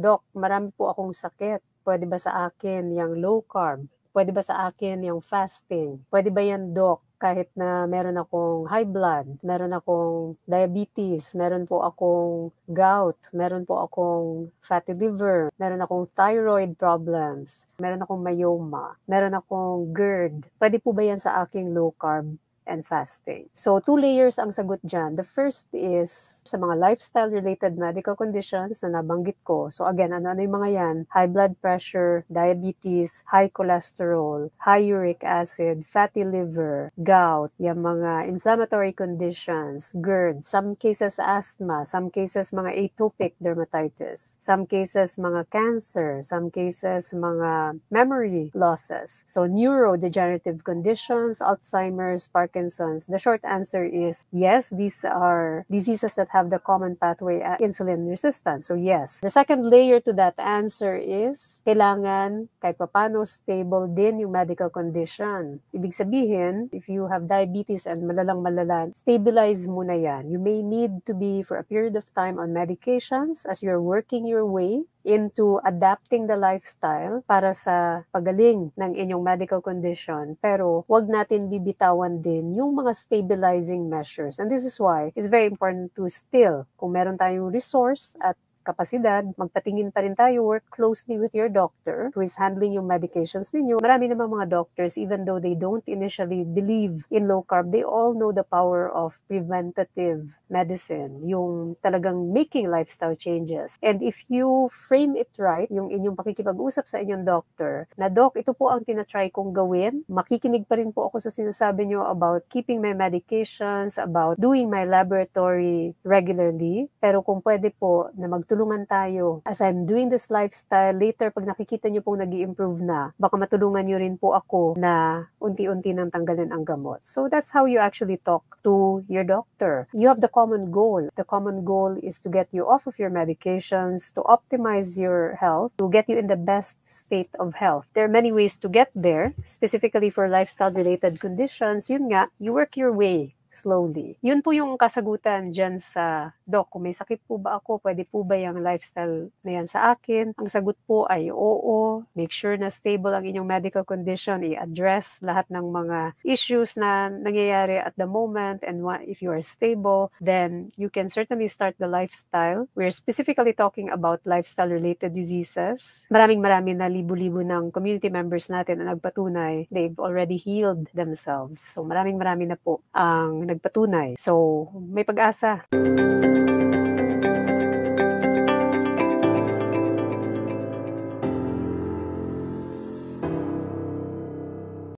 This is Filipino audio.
Doc, marami po akong sakit. Pwede ba sa akin yung low carb? Pwede ba sa akin yung fasting? Pwede ba yan, Doc, kahit na meron akong high blood, meron akong diabetes, meron po akong gout, meron po akong fatty liver, meron akong thyroid problems, meron akong myoma, meron akong GERD. Pwede po ba yan sa aking low carb? and fasting. So, two layers ang sagot dyan. The first is sa mga lifestyle-related medical conditions na nabanggit ko. So, again, ano-ano yung mga yan? High blood pressure, diabetes, high cholesterol, high uric acid, fatty liver, gout, yung mga inflammatory conditions, GERD, some cases asthma, some cases mga atopic dermatitis, some cases mga cancer, some cases mga memory losses. So, neurodegenerative conditions, Alzheimer's, Parkinson's, Parkinson's? The short answer is yes, these are diseases that have the common pathway uh, insulin resistance. So yes. The second layer to that answer is kailangan kahit papano stable din yung medical condition. Ibig sabihin, if you have diabetes and malalang malala, stabilize muna yan. You may need to be for a period of time on medications as you're working your way into adapting the lifestyle para sa pagaling ng inyong medical condition pero wag natin bibitawan din yung mga stabilizing measures and this is why it's very important to still kung meron tayong resource at kapasidad, magpatingin pa rin tayo, work closely with your doctor who is handling yung medications ninyo. Marami naman mga doctors, even though they don't initially believe in low carb, they all know the power of preventative medicine, yung talagang making lifestyle changes. And if you frame it right, yung inyong pakikipag-usap sa inyong doctor, na doc, ito po ang tinatry kong gawin, makikinig pa rin po ako sa sinasabi nyo about keeping my medications, about doing my laboratory regularly, pero kung pwede po na mag tulungan tayo. As I'm doing this lifestyle, later pag nakikita nyo pong nag improve na, baka matulungan nyo rin po ako na unti-unti nang tanggalin ang gamot. So that's how you actually talk to your doctor. You have the common goal. The common goal is to get you off of your medications, to optimize your health, to get you in the best state of health. There are many ways to get there, specifically for lifestyle-related conditions. Yun nga, you work your way slowly. Yun po yung kasagutan dyan sa, Doc, may sakit po ba ako, pwede po ba yung lifestyle na yan sa akin? Ang sagot po ay oo. Make sure na stable ang inyong medical condition. I-address lahat ng mga issues na nangyayari at the moment. And if you are stable, then you can certainly start the lifestyle. We're specifically talking about lifestyle-related diseases. Maraming marami na libo-libo ng community members natin na nagpatunay they've already healed themselves. So maraming marami na po ang nagpatunay. So, may pag-asa.